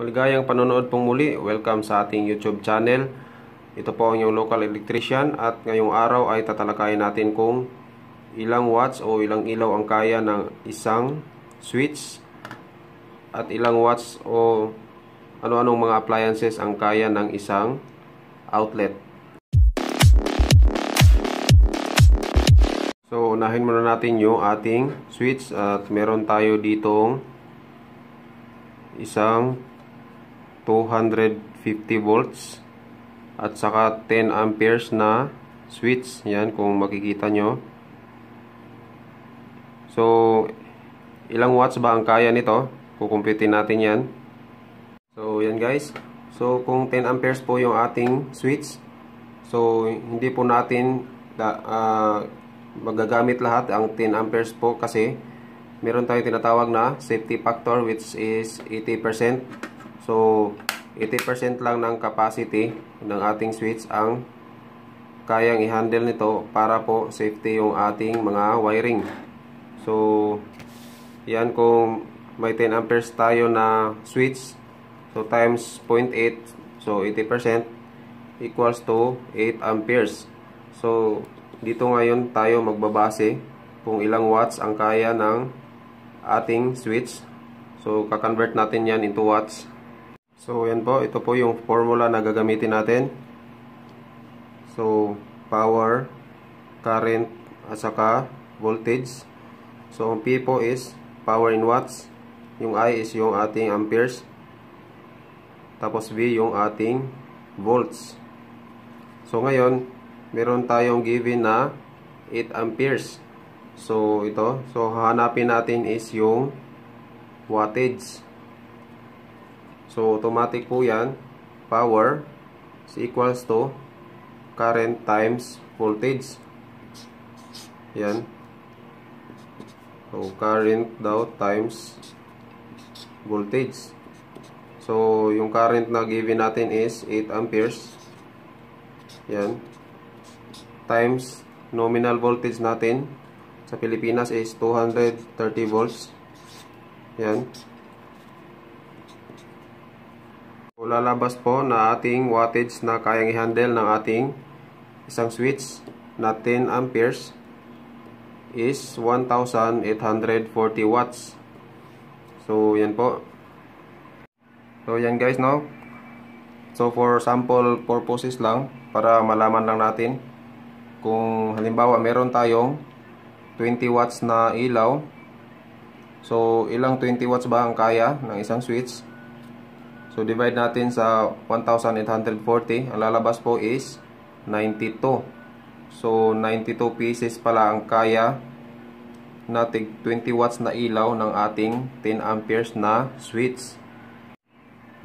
Maligayang panonood pong muli. Welcome sa ating YouTube channel. Ito po ang iyong local electrician at ngayong araw ay tatalakayin natin kung ilang watts o ilang ilaw ang kaya ng isang switch at ilang watts o ano-anong mga appliances ang kaya ng isang outlet. So, unahin muna natin yung ating switch at meron tayo ditong isang 250 volts at saka 10 amperes na switch. Yan kung makikita nyo. So, ilang watts ba ang kaya nito? Kukumpitin natin yan. So, yan guys. So, kung 10 amperes po yung ating switch, so, hindi po natin da, uh, magagamit lahat ang 10 amperes po kasi meron tayong tinatawag na safety factor which is 80%. So, 80% lang ng capacity ng ating switch ang kayang i-handle nito para po safety yung ating mga wiring. So, yan kung may 10 amperes tayo na switch, so times 0.8, so 80% equals to 8 amperes. So, dito ngayon tayo magbabase kung ilang watts ang kaya ng ating switch. So, kakonvert natin yan into watts. So, yan po. Ito po yung formula na gagamitin natin. So, power, current, asaka, voltage. So, P po is power in watts. Yung I is yung ating amperes. Tapos V yung ating volts. So, ngayon, meron tayong given na 8 amperes. So, ito. So, hahanapin natin is yung wattage. So, automatic po yan. Power is equals to current times voltage. Yan. So, current daw times voltage. So, yung current na given natin is 8 amperes. Yan. Times nominal voltage natin sa Pilipinas is 230 volts. Yan. lalabas po na ating wattage na kayang i-handle ng ating isang switch na 10 amperes is 1,840 watts. So, yan po. So, yan guys, no? So, for sample purposes lang, para malaman lang natin kung halimbawa meron tayong 20 watts na ilaw. So, ilang 20 watts ba ang kaya ng isang switch? So, divide natin sa 1,840. Ang lalabas po is 92. So, 92 pieces pala ang kaya natig 20 watts na ilaw ng ating 10 amperes na switch.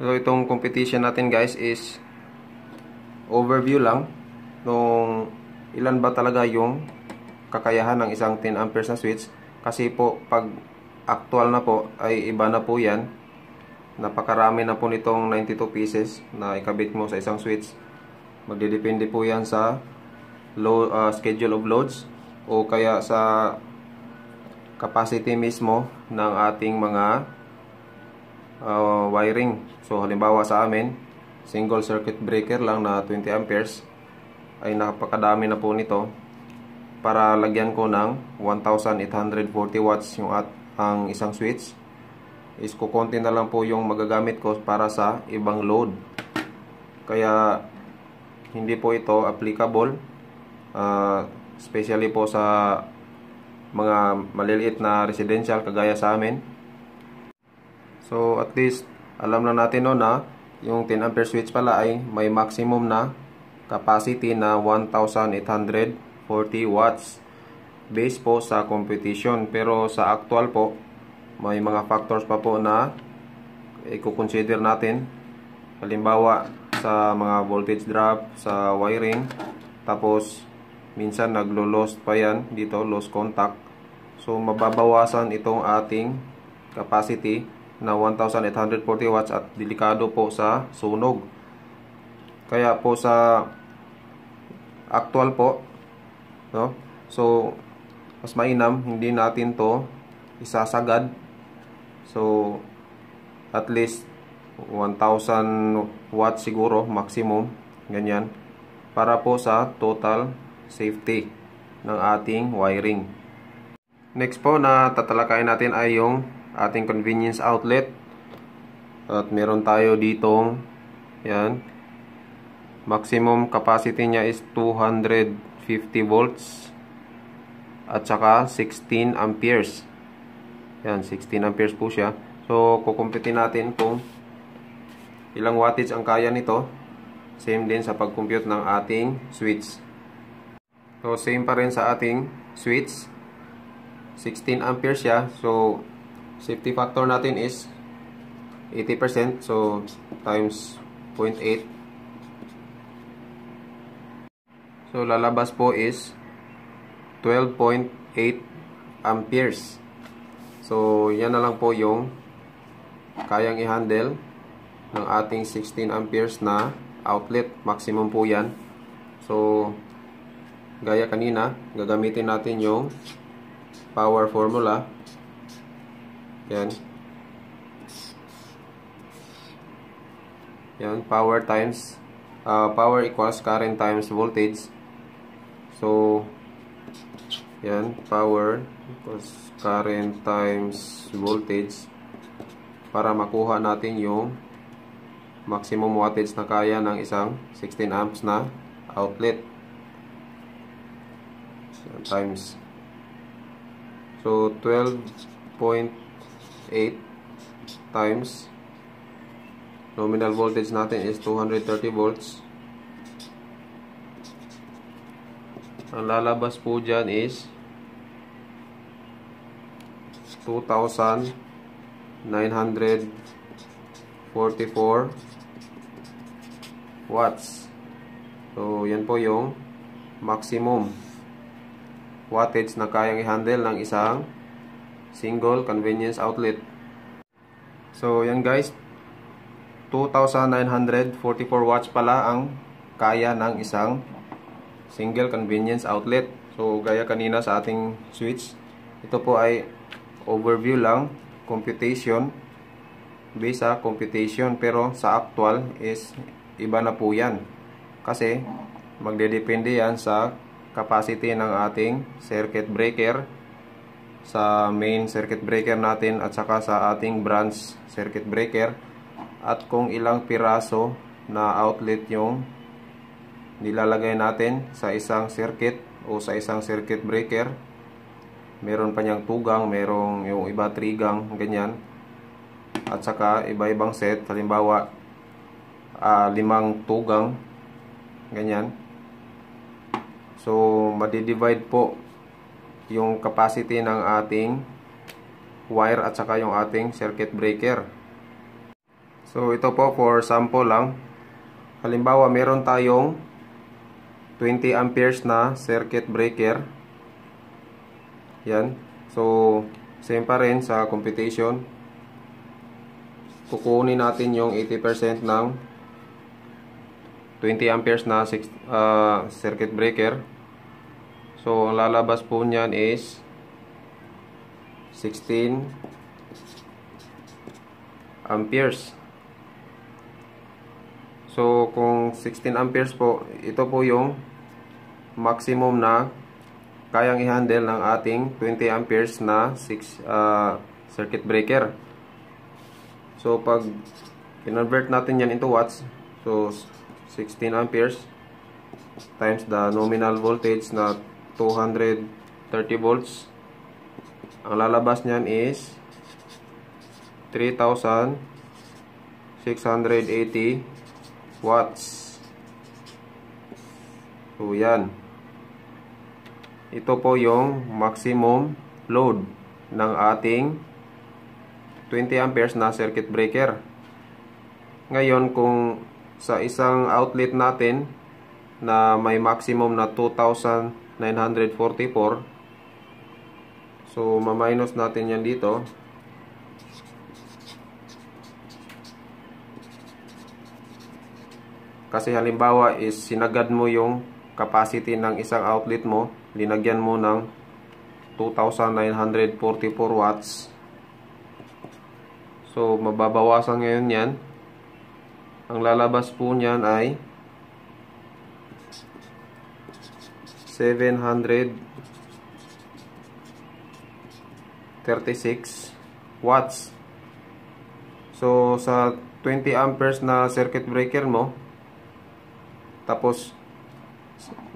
So, itong competition natin guys is overview lang nung ilan ba talaga yung kakayahan ng isang 10 amperes na switch. Kasi po, pag actual na po, ay iba na po yan napakarami na po nitong 92 pieces na ikabit mo sa isang switch magdidepende po yan sa low, uh, ah, schedule of loads o kaya sa capacity mismo ng ating mga uh, wiring so halimbawa sa amin single circuit breaker lang na 20 amperes ay napakadami na po nito para lagyan ko ng 1840 watts yung at ang isang switch is kukonti na lang po yung magagamit ko para sa ibang load. Kaya hindi po ito applicable uh, especially po sa mga maliliit na residential kagaya sa amin. So at least alam na natin no na ah, yung 10 ampere switch pala ay may maximum na capacity na 1840 watts based po sa competition pero sa actual po may mga factors pa po na i-consider natin. Halimbawa, sa mga voltage drop, sa wiring, tapos minsan naglo-lost pa yan dito, lost contact. So, mababawasan itong ating capacity na 1,840 watts at delikado po sa sunog. Kaya po sa actual po, no? so, mas mainam, hindi natin to isasagad So, at least 1,000 watts siguro maximum. Ganyan. Para po sa total safety ng ating wiring. Next po na tatalakayin natin ay yung ating convenience outlet. At meron tayo ditong yan. Maximum capacity niya is 250 volts at saka 16 amperes. Yan, 16 amperes po siya. So, kukumpitin natin kung ilang wattage ang kaya nito. Same din sa pag-compute ng ating switch. So, same pa rin sa ating switch. 16 amperes siya. So, safety factor natin is 80%. So, times 0.8. So, lalabas po is 12.8 amperes. So, yan na lang po yung kayang i-handle ng ating 16 amperes na outlet. Maximum po yan. So, gaya kanina, gagamitin natin yung power formula. Yan. Yan, power times, uh, power equals current times voltage. So, yan, power equals current times voltage para makuha natin yung maximum wattage na kaya ng isang 16 amps na outlet. So, times. So, 12.8 times nominal voltage natin is 230 volts Ang lalabas po dyan is 2,944 watts. So, yan po yung maximum wattage na kayang i-handle ng isang single convenience outlet. So, yan guys. 2,944 watts pala ang kaya ng isang single convenience outlet. So, gaya kanina sa ating switch, ito po ay overview lang, computation, based sa computation, pero sa actual is iba na po yan. Kasi, magdedepende yan sa capacity ng ating circuit breaker, sa main circuit breaker natin, at saka sa ating branch circuit breaker, at kung ilang piraso na outlet yung nilalagay natin sa isang circuit o sa isang circuit breaker meron pa niyang tugang, merong yung iba trigang, ganyan at saka iba-ibang set halimbawa uh, limang tugang ganyan so madidivide po yung capacity ng ating wire at saka yung ating circuit breaker so ito po for sample lang halimbawa meron tayong 20 amperes na circuit breaker. Yan. So, same pa rin sa computation. Kukunin natin yung 80% ng 20 amperes na uh, circuit breaker. So, ang lalabas po niyan is 16 amperes. So, kung 16 amperes po, ito po yung maximum na kayang i-handle ng ating 20 amperes na 6 uh, ah, circuit breaker. So pag convert natin yan into watts, so 16 amperes times the nominal voltage na 230 volts. Ang lalabas niyan is 3,680 watts. So yan ito po yung maximum load ng ating 20 amperes na circuit breaker. Ngayon kung sa isang outlet natin na may maximum na 2,944 so ma-minus natin yan dito kasi halimbawa is sinagad mo yung capacity ng isang outlet mo linagyan mo ng 2,944 watts. So, mababawasan ngayon yan. Ang lalabas po niyan ay 736 watts. So, sa 20 amperes na circuit breaker mo, tapos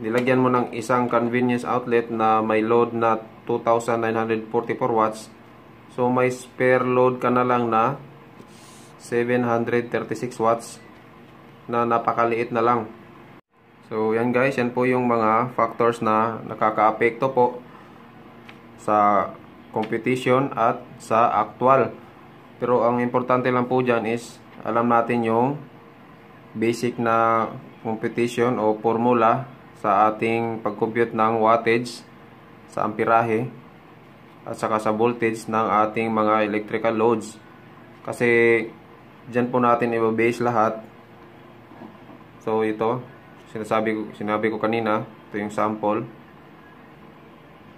nilagyan mo ng isang convenience outlet na may load na 2,944 watts. So, may spare load ka na lang na 736 watts na napakaliit na lang. So, yan guys, yan po yung mga factors na nakakaapekto po sa competition at sa actual. Pero ang importante lang po dyan is alam natin yung basic na competition o formula sa ating pagcompute ng wattage sa amperahe at saka sa voltage ng ating mga electrical loads. Kasi dyan po natin i-base lahat. So ito, sinasabi ko, sinabi ko kanina, ito yung sample.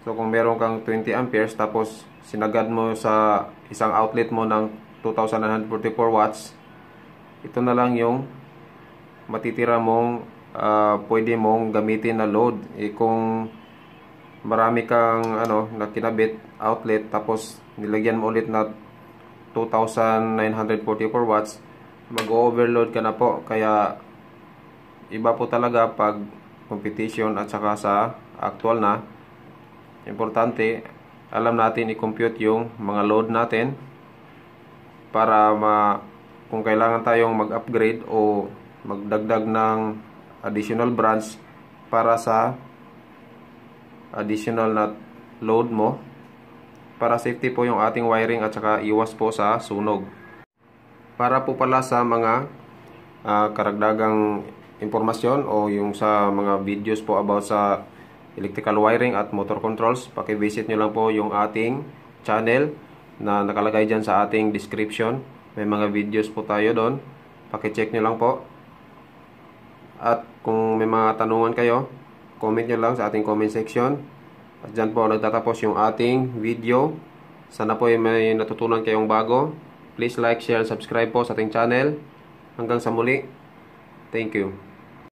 So kung meron kang 20 amperes tapos sinagad mo sa isang outlet mo ng 2144 watts, ito na lang yung matitira mong uh, pwede mong gamitin na load. Eh, kung marami kang ano, na kinabit outlet tapos nilagyan mo ulit na 2,944 watts, mag-overload ka na po. Kaya iba po talaga pag competition at saka sa actual na importante alam natin i-compute yung mga load natin para ma kung kailangan tayong mag-upgrade o magdagdag ng additional branch para sa additional na load mo para safety po yung ating wiring at saka iwas po sa sunog para po pala sa mga uh, karagdagang impormasyon o yung sa mga videos po about sa electrical wiring at motor controls visit nyo lang po yung ating channel na nakalagay dyan sa ating description may mga videos po tayo doon check nyo lang po at kung may mga tanungan kayo, comment nyo lang sa ating comment section. At dyan po nagtatapos yung ating video. Sana po may natutunan kayong bago. Please like, share, and subscribe po sa ating channel. Hanggang sa muli. Thank you.